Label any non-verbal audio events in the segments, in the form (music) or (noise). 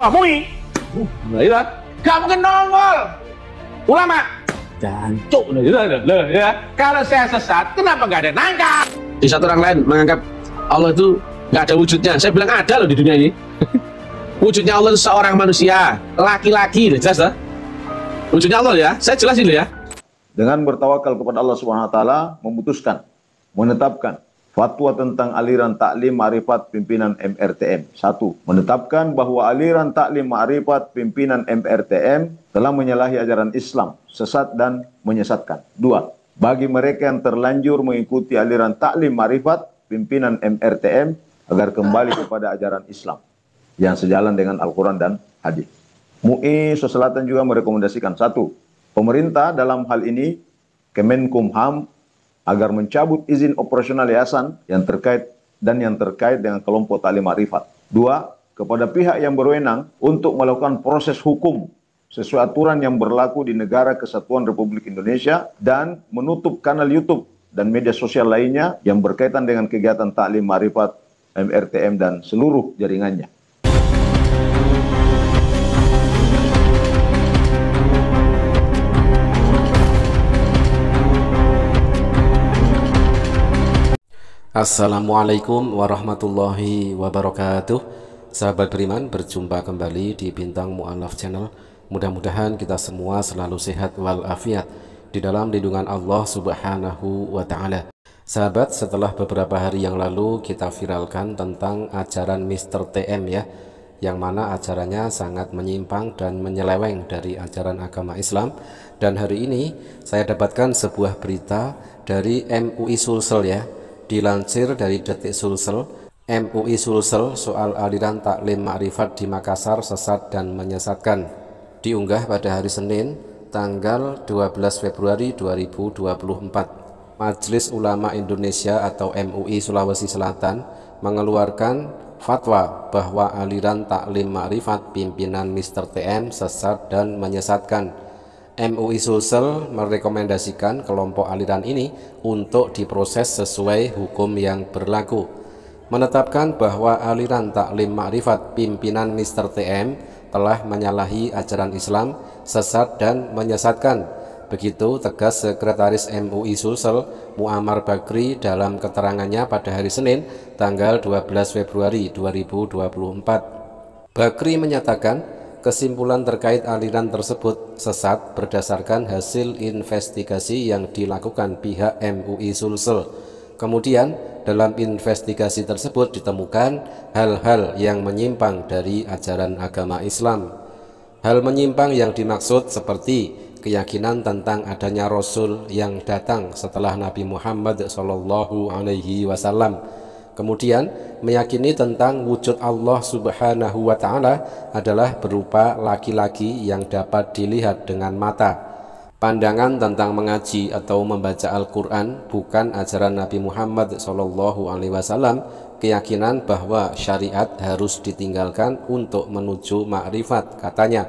ngomongin nah itu gak mungkin nongol ulama jancuk nah itu loh ya kalau saya sesat kenapa gak ada nangkap di satu orang lain menganggap Allah itu nggak ada wujudnya saya bilang ada loh di dunia ini (laughs) wujudnya Allah itu seorang manusia laki-laki jelas lah wujudnya Allah ya saya jelasin dulu ya dengan bertawakal kepada Allah Subhanahu wa taala memutuskan menetapkan Fatwa tentang aliran taklim ma'rifat pimpinan MRTM. Satu, menetapkan bahwa aliran taklim ma'rifat pimpinan MRTM telah menyalahi ajaran Islam, sesat dan menyesatkan. Dua, bagi mereka yang terlanjur mengikuti aliran taklim ma'rifat pimpinan MRTM agar kembali kepada ajaran Islam yang sejalan dengan Al-Quran dan Hadis. MUI Selatan juga merekomendasikan satu, pemerintah dalam hal ini Kemenkumham agar mencabut izin operasional yayasan yang terkait dan yang terkait dengan kelompok taklim arifat. Dua, kepada pihak yang berwenang untuk melakukan proses hukum sesuai aturan yang berlaku di negara kesatuan Republik Indonesia dan menutup kanal YouTube dan media sosial lainnya yang berkaitan dengan kegiatan taklim marifat MRTM dan seluruh jaringannya. Assalamualaikum warahmatullahi wabarakatuh Sahabat Beriman berjumpa kembali di Bintang Mu'alaf Channel Mudah-mudahan kita semua selalu sehat walafiat Di dalam lindungan Allah subhanahu wa ta'ala Sahabat setelah beberapa hari yang lalu kita viralkan tentang ajaran Mr. TM ya yang mana ajarannya sangat menyimpang dan menyeleweng dari ajaran agama Islam dan hari ini saya dapatkan sebuah berita dari MUI Sulsel ya Dilansir dari Detik Sulsel, MUI Sulsel soal aliran taklim ma'rifat di Makassar sesat dan menyesatkan. Diunggah pada hari Senin, tanggal 12 Februari 2024. Majelis Ulama Indonesia atau MUI Sulawesi Selatan mengeluarkan fatwa bahwa aliran taklim ma'rifat pimpinan Mr. TM sesat dan menyesatkan MUI Sulsel merekomendasikan kelompok aliran ini untuk diproses sesuai hukum yang berlaku. Menetapkan bahwa aliran taklim makrifat pimpinan Mr. TM telah menyalahi ajaran Islam, sesat dan menyesatkan. Begitu tegas Sekretaris MUI Sulsel Muammar Bakri dalam keterangannya pada hari Senin tanggal 12 Februari 2024. Bakri menyatakan, kesimpulan terkait aliran tersebut sesat berdasarkan hasil investigasi yang dilakukan pihak MUI Sulsel. Kemudian, dalam investigasi tersebut ditemukan hal-hal yang menyimpang dari ajaran agama Islam. Hal menyimpang yang dimaksud seperti keyakinan tentang adanya Rasul yang datang setelah Nabi Muhammad SAW. Kemudian meyakini tentang wujud Allah Subhanahu wa taala adalah berupa laki-laki yang dapat dilihat dengan mata. Pandangan tentang mengaji atau membaca Al-Quran bukan ajaran Nabi Muhammad SAW. Keyakinan bahwa syariat harus ditinggalkan untuk menuju makrifat katanya.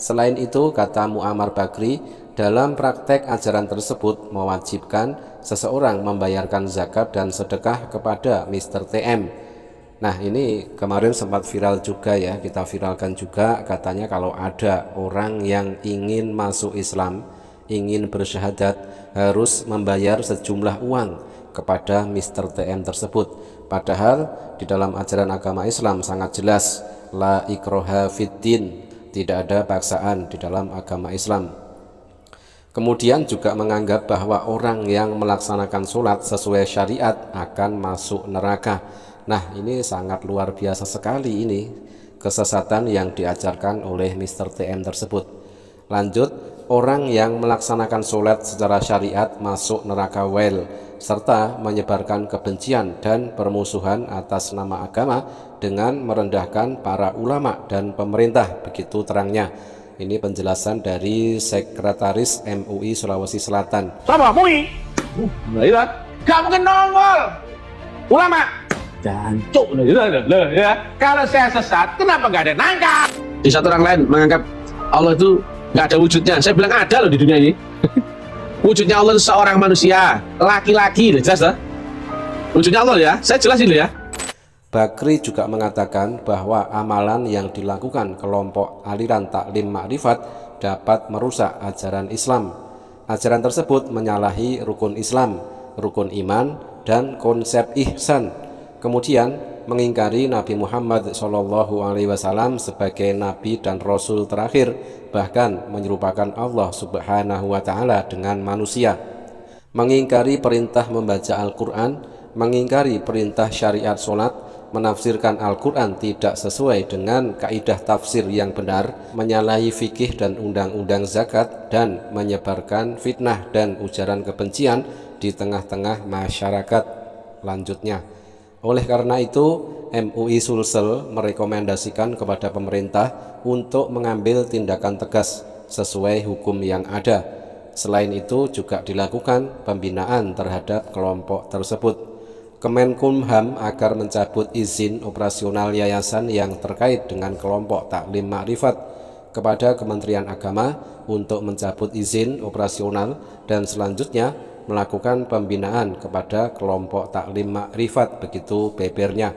Selain itu kata Muammar Bakri, dalam praktek ajaran tersebut mewajibkan seseorang membayarkan zakat dan sedekah kepada Mr. TM. Nah ini kemarin sempat viral juga ya, kita viralkan juga katanya kalau ada orang yang ingin masuk Islam, ingin bersyahadat harus membayar sejumlah uang kepada Mr. TM tersebut. Padahal di dalam ajaran agama Islam sangat jelas la ikroha fiddin, tidak ada paksaan di dalam agama Islam. Kemudian juga menganggap bahwa orang yang melaksanakan sholat sesuai syariat akan masuk neraka. Nah ini sangat luar biasa sekali ini kesesatan yang diajarkan oleh Mr. TM tersebut. Lanjut, orang yang melaksanakan sholat secara syariat masuk neraka well serta menyebarkan kebencian dan permusuhan atas nama agama dengan merendahkan para ulama dan pemerintah, begitu terangnya. Ini penjelasan dari Sekretaris MUI Sulawesi Selatan. Sama MUI. Nah, itu Gak mungkin nongol. Ulama. Jancuk. Nah, ya. Kalau saya sesat, kenapa nggak ada nangkap? Di satu orang lain menganggap Allah itu nggak ada wujudnya. Saya bilang ada loh di dunia ini. (laughs) wujudnya Allah itu seorang manusia, laki-laki, jelas lah. Wujudnya Allah ya, saya jelasin loh ya. Bakri juga mengatakan bahwa amalan yang dilakukan kelompok aliran taklim makrifat dapat merusak ajaran Islam. Ajaran tersebut menyalahi rukun Islam, rukun iman, dan konsep ihsan. Kemudian mengingkari Nabi Muhammad saw sebagai Nabi dan Rasul terakhir, bahkan menyerupakan Allah Subhanahu Wa Taala dengan manusia. Mengingkari perintah membaca Al-Quran, mengingkari perintah syariat solat, menafsirkan Al-Quran tidak sesuai dengan kaidah tafsir yang benar, menyalahi fikih dan undang-undang zakat, dan menyebarkan fitnah dan ujaran kebencian di tengah-tengah masyarakat. Lanjutnya, oleh karena itu, MUI Sulsel merekomendasikan kepada pemerintah untuk mengambil tindakan tegas sesuai hukum yang ada. Selain itu, juga dilakukan pembinaan terhadap kelompok tersebut. Kemenkumham agar mencabut izin operasional yayasan yang terkait dengan kelompok taklim makrifat kepada Kementerian Agama untuk mencabut izin operasional dan selanjutnya melakukan pembinaan kepada kelompok taklim makrifat begitu bebernya.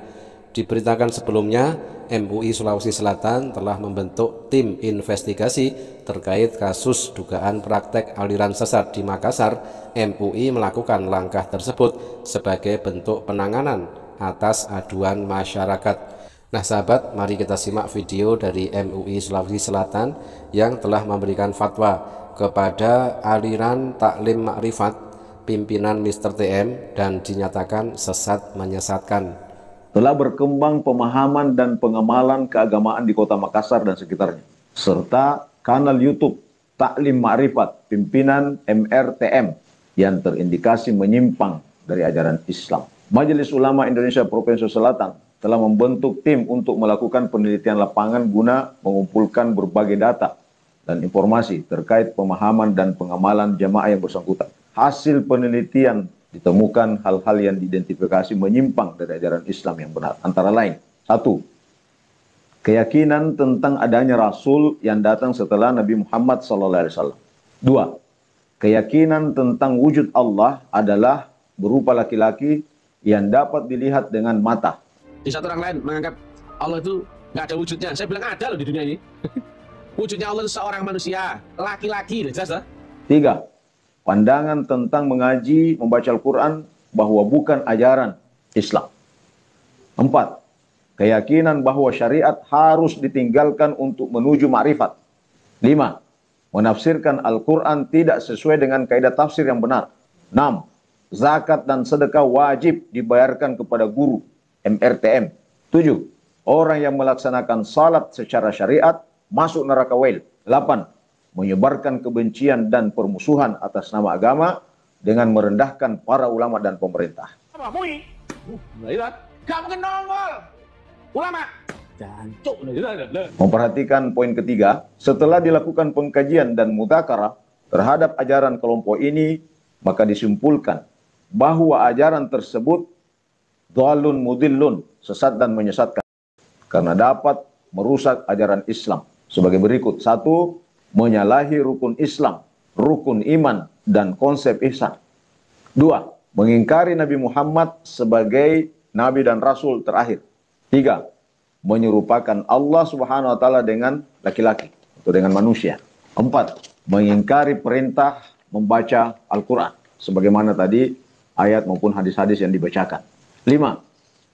Diberitakan sebelumnya MUI Sulawesi Selatan telah membentuk tim investigasi terkait kasus dugaan praktek aliran sesat di Makassar. MUI melakukan langkah tersebut sebagai bentuk penanganan atas aduan masyarakat. Nah sahabat, mari kita simak video dari MUI Sulawesi Selatan yang telah memberikan fatwa kepada aliran taklim makrifat pimpinan Mr. TM dan dinyatakan sesat menyesatkan telah berkembang pemahaman dan pengamalan keagamaan di kota Makassar dan sekitarnya, serta kanal YouTube Taklim Ma'rifat Pimpinan MRTM yang terindikasi menyimpang dari ajaran Islam. Majelis Ulama Indonesia Provinsi Selatan telah membentuk tim untuk melakukan penelitian lapangan guna mengumpulkan berbagai data dan informasi terkait pemahaman dan pengamalan jamaah yang bersangkutan. Hasil penelitian ditemukan hal-hal yang diidentifikasi menyimpang dari ajaran Islam yang benar. Antara lain, satu, keyakinan tentang adanya Rasul yang datang setelah Nabi Muhammad SAW. Dua, keyakinan tentang wujud Allah adalah berupa laki-laki yang dapat dilihat dengan mata. Di satu orang lain menganggap Allah itu nggak ada wujudnya. Saya bilang ada loh di dunia ini. (laughs) Wujudnya Allah itu seorang manusia, laki-laki, jelas lah. Tiga, pandangan tentang mengaji, membaca Al-Quran bahwa bukan ajaran Islam. Empat, keyakinan bahwa syariat harus ditinggalkan untuk menuju makrifat. Lima, menafsirkan Al-Quran tidak sesuai dengan kaidah tafsir yang benar. Enam, zakat dan sedekah wajib dibayarkan kepada guru, MRTM. Tujuh, orang yang melaksanakan salat secara syariat masuk neraka wail. Delapan, menyebarkan kebencian dan permusuhan atas nama agama dengan merendahkan para ulama dan pemerintah. Memperhatikan poin ketiga, setelah dilakukan pengkajian dan mutakara terhadap ajaran kelompok ini, maka disimpulkan bahwa ajaran tersebut dalun mudillun, sesat dan menyesatkan. Karena dapat merusak ajaran Islam. Sebagai berikut, satu, menyalahi rukun Islam, rukun iman, dan konsep ihsan. Dua, mengingkari Nabi Muhammad sebagai Nabi dan Rasul terakhir. Tiga, menyerupakan Allah Subhanahu wa Ta'ala dengan laki-laki atau dengan manusia. Empat, mengingkari perintah membaca Al-Quran, sebagaimana tadi ayat maupun hadis-hadis yang dibacakan. Lima,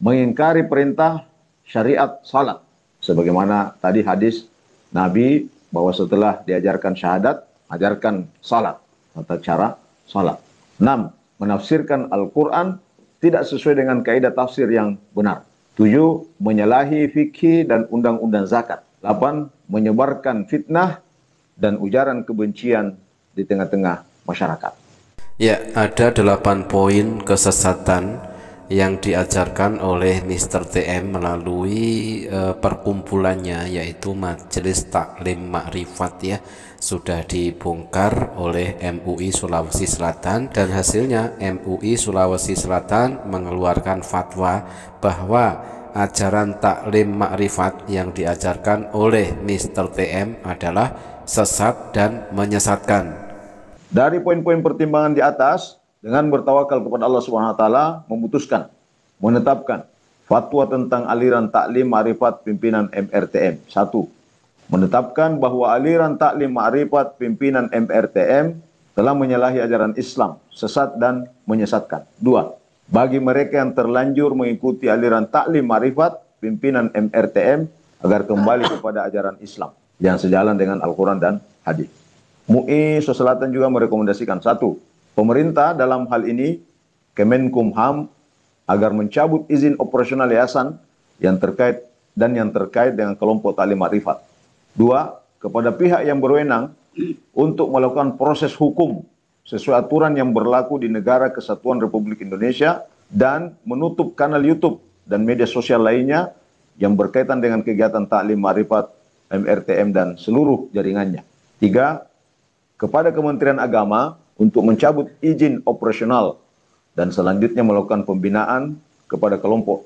mengingkari perintah syariat salat, sebagaimana tadi hadis Nabi bahwa setelah diajarkan syahadat, ajarkan salat, tata cara salat. 6. Menafsirkan Al-Quran tidak sesuai dengan kaidah tafsir yang benar. 7. Menyalahi fikih dan undang-undang zakat. 8. Menyebarkan fitnah dan ujaran kebencian di tengah-tengah masyarakat. Ya, ada 8 poin kesesatan yang diajarkan oleh Mr. TM melalui e, perkumpulannya yaitu Majelis Taklim Makrifat ya sudah dibongkar oleh MUI Sulawesi Selatan dan hasilnya MUI Sulawesi Selatan mengeluarkan fatwa bahwa ajaran taklim makrifat yang diajarkan oleh Mr. TM adalah sesat dan menyesatkan. Dari poin-poin pertimbangan di atas, dengan bertawakal kepada Allah Subhanahu wa taala memutuskan menetapkan fatwa tentang aliran taklim ma'rifat pimpinan MRTM. Satu, menetapkan bahwa aliran taklim ma'rifat pimpinan MRTM telah menyalahi ajaran Islam, sesat dan menyesatkan. Dua, bagi mereka yang terlanjur mengikuti aliran taklim ma'rifat pimpinan MRTM agar kembali kepada ajaran Islam yang sejalan dengan Al-Quran dan Hadis. MUI Selatan juga merekomendasikan satu, pemerintah dalam hal ini Kemenkumham agar mencabut izin operasional yayasan yang terkait dan yang terkait dengan kelompok Taklim Marifat. Dua, kepada pihak yang berwenang untuk melakukan proses hukum sesuai aturan yang berlaku di negara kesatuan Republik Indonesia dan menutup kanal YouTube dan media sosial lainnya yang berkaitan dengan kegiatan Taklim Marifat MRTM, dan seluruh jaringannya. Tiga, kepada Kementerian Agama untuk mencabut izin operasional dan selanjutnya melakukan pembinaan kepada kelompok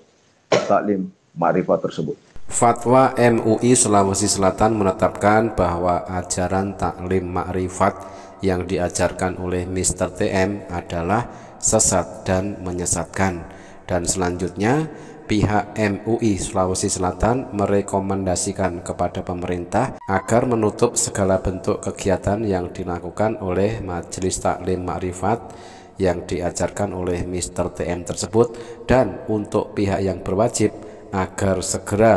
taklim ma'rifah tersebut. Fatwa MUI Sulawesi Selatan menetapkan bahwa ajaran taklim ma'rifat yang diajarkan oleh Mr. TM adalah sesat dan menyesatkan. Dan selanjutnya, pihak MUI Sulawesi Selatan merekomendasikan kepada pemerintah agar menutup segala bentuk kegiatan yang dilakukan oleh Majelis Taklim Ma'rifat yang diajarkan oleh Mr. TM tersebut dan untuk pihak yang berwajib agar segera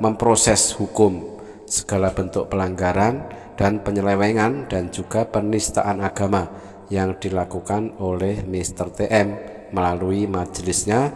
memproses hukum segala bentuk pelanggaran dan penyelewengan dan juga penistaan agama yang dilakukan oleh Mr. TM melalui majelisnya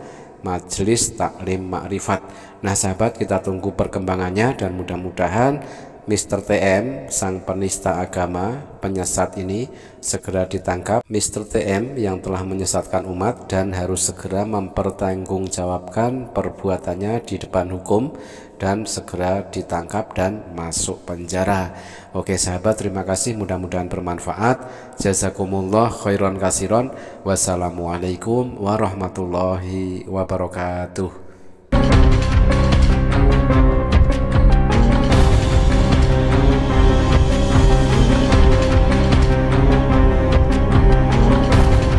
Majelis Taklim Makrifat. Nah sahabat kita tunggu perkembangannya dan mudah-mudahan Mr. TM, sang penista agama, penyesat ini segera ditangkap. Mr. TM yang telah menyesatkan umat dan harus segera mempertanggungjawabkan perbuatannya di depan hukum dan segera ditangkap dan masuk penjara. Oke sahabat, terima kasih mudah-mudahan bermanfaat. Jazakumullah khairan kasiron. Wassalamualaikum warahmatullahi wabarakatuh.